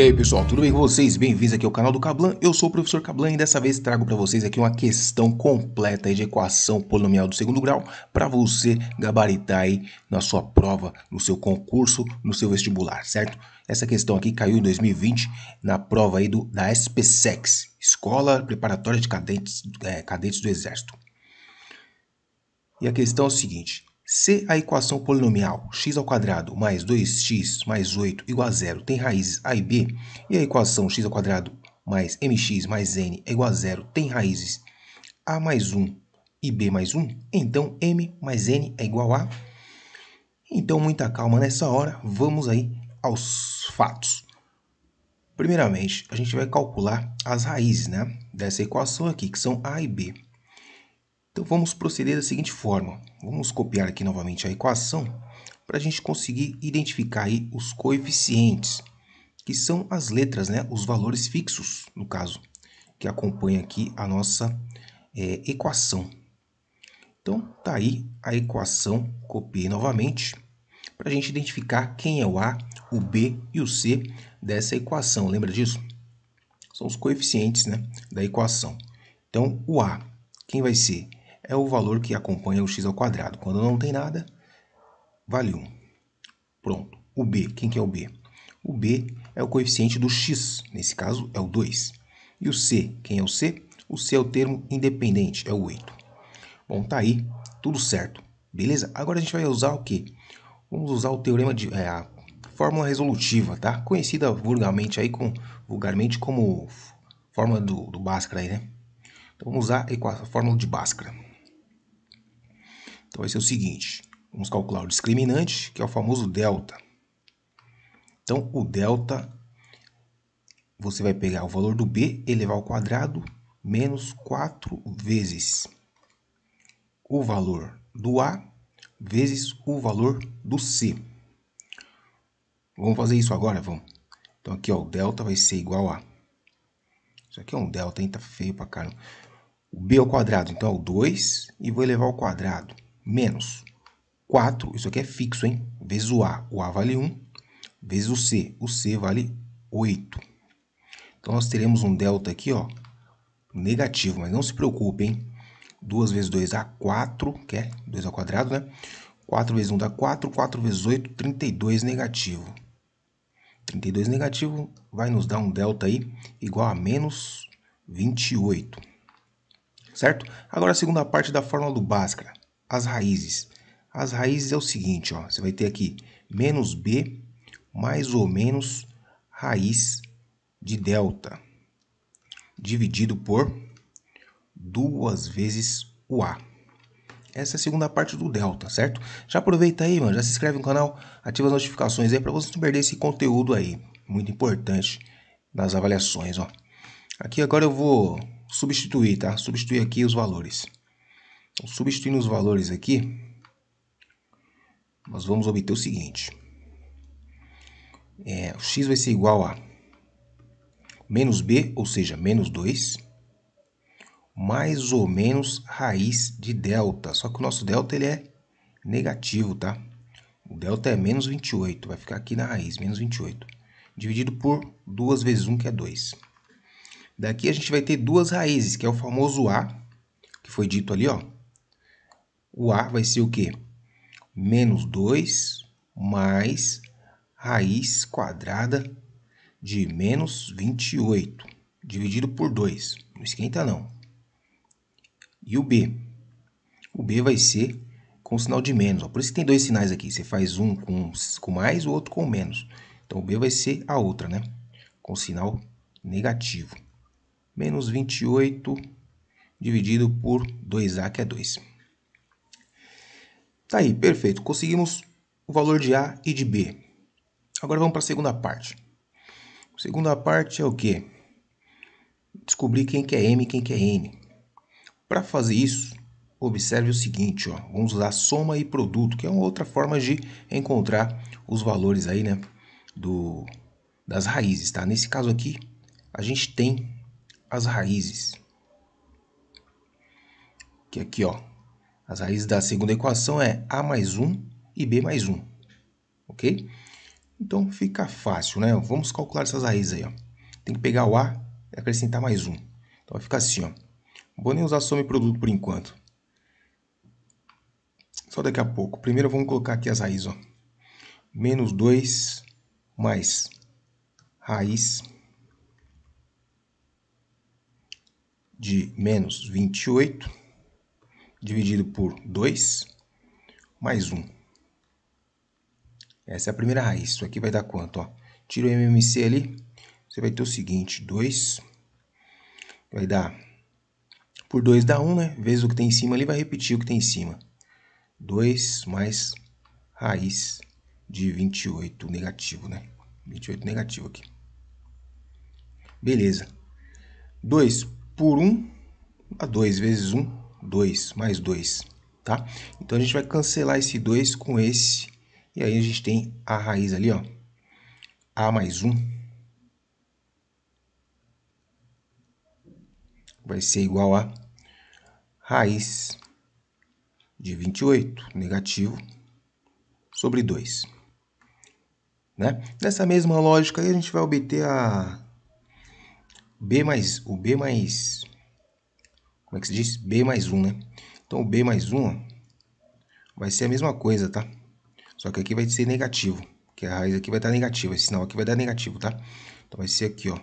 E aí pessoal, tudo bem com vocês? Bem-vindos aqui ao canal do Cablan, eu sou o professor Cablan e dessa vez trago para vocês aqui uma questão completa de equação polinomial do segundo grau para você gabaritar aí na sua prova, no seu concurso, no seu vestibular, certo? Essa questão aqui caiu em 2020 na prova aí do, da SPSEX, Escola Preparatória de Cadentes, é, Cadetes do Exército. E a questão é o seguinte, se a equação polinomial quadrado mais 2x mais 8 igual a zero tem raízes a e b, e a equação quadrado mais mx mais n é igual a zero tem raízes a mais 1 e b mais 1, então m mais n é igual a... Então, muita calma nessa hora, vamos aí aos fatos. Primeiramente, a gente vai calcular as raízes né, dessa equação aqui, que são a e b. Então vamos proceder da seguinte forma. Vamos copiar aqui novamente a equação para a gente conseguir identificar aí os coeficientes, que são as letras, né? os valores fixos, no caso, que acompanha aqui a nossa é, equação. Então, tá aí a equação, copiei novamente, para a gente identificar quem é o A, o B e o C dessa equação, lembra disso? São os coeficientes né, da equação. Então, o A, quem vai ser? é o valor que acompanha o x ao quadrado. Quando não tem nada, vale 1. Pronto. O b, quem que é o b? O b é o coeficiente do x, nesse caso é o 2. E o c, quem é o c? O c é o termo independente, é o 8. Bom, tá aí, tudo certo. Beleza? Agora a gente vai usar o quê? Vamos usar o teorema de é, a fórmula resolutiva, tá? Conhecida vulgarmente aí com vulgarmente como fórmula do, do Bhaskara aí, né? Então vamos usar a fórmula de Bhaskara. Então vai ser é o seguinte, vamos calcular o discriminante, que é o famoso delta. Então o delta, você vai pegar o valor do b, elevar ao quadrado, menos 4 vezes o valor do a, vezes o valor do c. Vamos fazer isso agora, vamos. Então aqui ó, o delta vai ser igual a... Isso aqui é um delta, hein? Tá feio pra caramba. O b ao quadrado, então é o 2 e vou elevar ao quadrado menos 4, isso aqui é fixo, hein? Vezes o A, o A vale 1, vezes o C, o C vale 8. Então, nós teremos um delta aqui, ó, negativo, mas não se preocupe, hein? 2 vezes 2 dá 4, que é 2 ao quadrado, né? 4 vezes 1 dá 4, 4 vezes 8, 32 negativo. 32 negativo vai nos dar um delta aí igual a menos 28, certo? Agora a segunda parte da fórmula do Bhaskara as raízes. As raízes é o seguinte, ó, você vai ter aqui menos b mais ou menos raiz de delta dividido por duas vezes o a. Essa é a segunda parte do delta, certo? Já aproveita aí, mano, já se inscreve no canal, ativa as notificações aí para você não perder esse conteúdo aí, muito importante nas avaliações, ó. Aqui agora eu vou substituir, tá? Substituir aqui os valores. Então, substituindo os valores aqui, nós vamos obter o seguinte. É, o x vai ser igual a menos b, ou seja, menos 2, mais ou menos raiz de delta. Só que o nosso delta ele é negativo, tá? O delta é menos 28, vai ficar aqui na raiz, menos 28. Dividido por 2 vezes 1, que é 2. Daqui a gente vai ter duas raízes, que é o famoso A, que foi dito ali, ó o A vai ser o quê? Menos 2 mais raiz quadrada de menos 28, dividido por 2. Não esquenta, não. E o B? O B vai ser com sinal de menos. Ó. Por isso que tem dois sinais aqui. Você faz um com, com mais, o outro com menos. Então, o B vai ser a outra, né? Com sinal negativo. Menos 28 dividido por 2A, que é 2. Tá aí, perfeito. Conseguimos o valor de A e de B. Agora vamos para a segunda parte. A segunda parte é o quê? Descobrir quem que é M e quem que é N. Para fazer isso, observe o seguinte, ó. Vamos usar soma e produto, que é uma outra forma de encontrar os valores aí, né, do das raízes, tá? Nesse caso aqui, a gente tem as raízes. Que aqui, ó, as raízes da segunda equação é a mais 1 e b mais 1, ok? Então fica fácil, né? Vamos calcular essas raízes aí, ó. Tem que pegar o a e acrescentar mais 1. Então vai ficar assim, ó. vou nem usar soma e produto por enquanto. Só daqui a pouco. Primeiro vamos colocar aqui as raízes, ó. Menos 2 mais raiz de menos 28 dividido por 2 mais 1. Essa é a primeira raiz. Isso aqui vai dar quanto? Ó? Tira o MMC ali, você vai ter o seguinte, 2 vai dar... Por 2 dá 1, um, né? Vezes o que tem em cima ali, vai repetir o que tem em cima. 2 mais raiz de 28 negativo, né? 28 negativo aqui. Beleza. 2 por 1 um, a 2 vezes 1 um, 2, mais 2, tá? Então, a gente vai cancelar esse 2 com esse, e aí a gente tem a raiz ali, ó, a mais 1, vai ser igual a raiz de 28, negativo, sobre 2. Né? Nessa mesma lógica aí, a gente vai obter a b mais, o b mais como é que se diz? B mais 1, né? Então, o B mais 1 ó, vai ser a mesma coisa, tá? Só que aqui vai ser negativo, que a raiz aqui vai estar negativa, esse sinal aqui vai dar negativo, tá? Então, vai ser aqui, ó.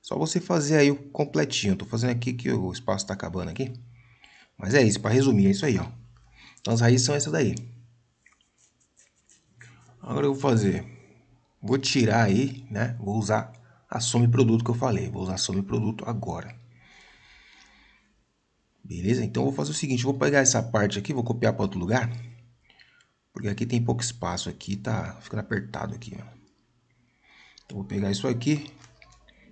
Só você fazer aí o completinho. Eu tô fazendo aqui que o espaço tá acabando aqui. Mas é isso, para resumir, é isso aí, ó. Então, as raízes são essas daí. Agora eu vou fazer... Vou tirar aí, né? Vou usar a soma e produto que eu falei. Vou usar a soma e produto agora. Beleza? Então eu vou fazer o seguinte, vou pegar essa parte aqui, vou copiar para outro lugar. Porque aqui tem pouco espaço aqui, tá ficando apertado aqui, ó. Então vou pegar isso aqui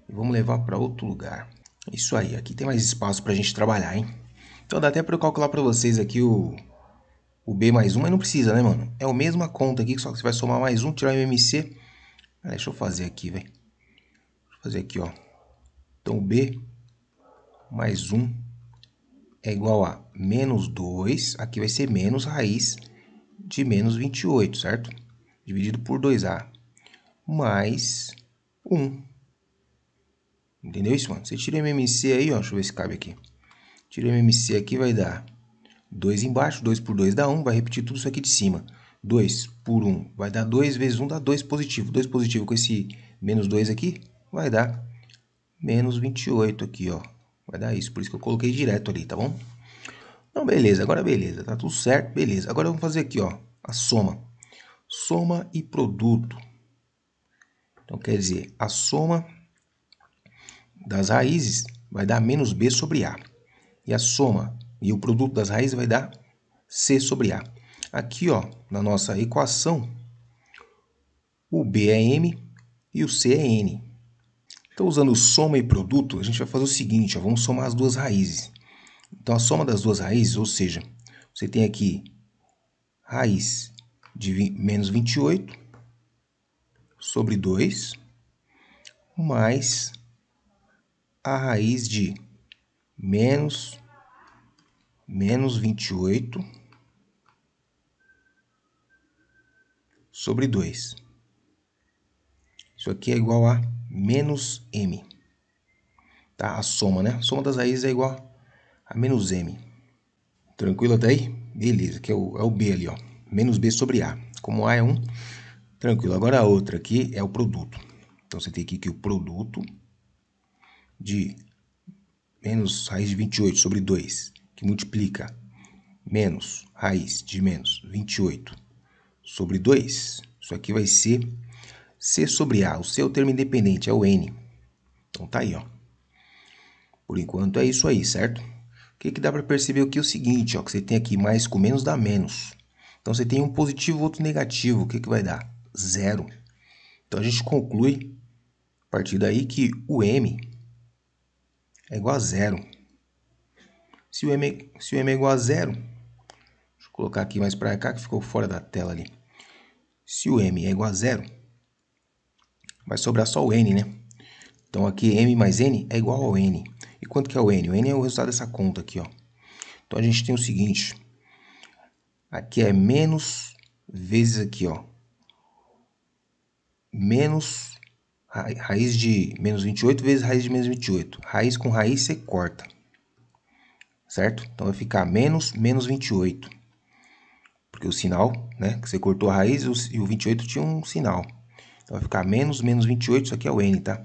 e vamos levar para outro lugar. Isso aí, aqui tem mais espaço para a gente trabalhar, hein? Então dá até para eu calcular para vocês aqui o, o B mais 1, mas não precisa, né, mano? É a mesma conta aqui, só que você vai somar mais um, tirar o MMC. Ah, deixa eu fazer aqui, velho. Deixa eu fazer aqui, ó. Então o B mais 1 é igual a menos 2, aqui vai ser menos raiz de menos 28, certo? Dividido por 2A, mais 1. Entendeu isso, mano? Você tira o MMC aí, ó, deixa eu ver se cabe aqui. Tira o MMC aqui, vai dar 2 embaixo, 2 por 2 dá 1, vai repetir tudo isso aqui de cima. 2 por 1 vai dar 2 vezes 1 dá 2 positivo. 2 positivo com esse menos 2 aqui vai dar menos 28 aqui, ó. Vai dar isso, por isso que eu coloquei direto ali, tá bom? Então, beleza, agora beleza, tá tudo certo, beleza. Agora vamos fazer aqui, ó, a soma. Soma e produto. Então, quer dizer, a soma das raízes vai dar menos b sobre a. E a soma e o produto das raízes vai dar c sobre a. Aqui, ó, na nossa equação, o b é m e o c é n. Então, usando soma e produto, a gente vai fazer o seguinte, ó, vamos somar as duas raízes. Então, a soma das duas raízes, ou seja, você tem aqui raiz de menos 28 sobre 2, mais a raiz de menos, menos 28 sobre 2. Isso aqui é igual a menos m. Tá? A soma, né? A soma das raízes é igual a menos m. Tranquilo até aí? Beleza, que é o, é o b ali, ó. Menos b sobre a. Como a é 1, tranquilo. Agora a outra aqui é o produto. Então, você tem aqui que o produto de menos raiz de 28 sobre 2, que multiplica menos raiz de menos 28 sobre 2, isso aqui vai ser C sobre A, o seu termo independente é o N. Então tá aí, ó. Por enquanto é isso aí, certo? O que, que dá para perceber aqui é o seguinte, ó, que você tem aqui mais com menos dá menos. Então você tem um positivo outro negativo, o que, que vai dar? Zero. Então a gente conclui, a partir daí, que o M é igual a zero. Se o M, se o M é igual a zero, deixa eu colocar aqui mais para cá que ficou fora da tela ali. Se o M é igual a zero, vai sobrar só o N, né? Então aqui M mais N é igual ao N. E quanto que é o N? O N é o resultado dessa conta aqui, ó. Então a gente tem o seguinte, aqui é menos vezes aqui, ó, menos raiz de menos 28 vezes raiz de menos 28. Raiz com raiz você corta, certo? Então vai ficar menos menos 28, porque o sinal, né, que você cortou a raiz e o 28 tinha um sinal. Então vai ficar menos menos 28, isso aqui é o N, tá?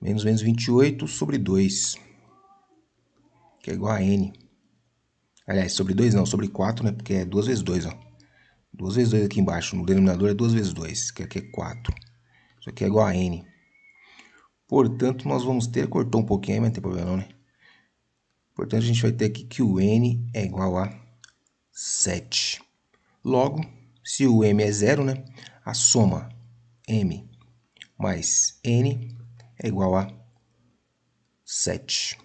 Menos menos 28 sobre 2, que é igual a N. Aliás, sobre 2 não, sobre 4, né? Porque é 2 vezes 2, ó. 2 vezes 2 aqui embaixo, no denominador é 2 vezes 2, que aqui é 4. Isso aqui é igual a N. Portanto, nós vamos ter, cortou um pouquinho aí, mas não tem problema não, né? Portanto, a gente vai ter aqui que o N é igual a 7. Logo, se o M é zero, né? A soma m mais n é igual a 7.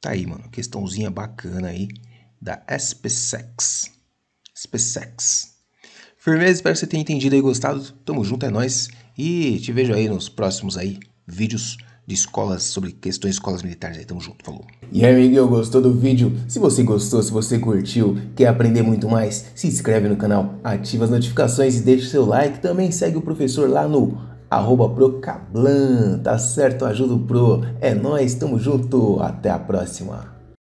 Tá aí, mano. Questãozinha bacana aí da SPSEX. SPSEX. Firmeza, espero que você tenha entendido e gostado. Tamo junto, é nóis. E te vejo aí nos próximos aí vídeos de escolas, sobre questões de escolas militares. Aí, tamo junto, falou. E aí, amiguinho, gostou do vídeo? Se você gostou, se você curtiu, quer aprender muito mais, se inscreve no canal, ativa as notificações e deixa o seu like. Também segue o professor lá no arroba Procablan, tá certo? Ajuda o Pro. É nós, tamo junto, até a próxima.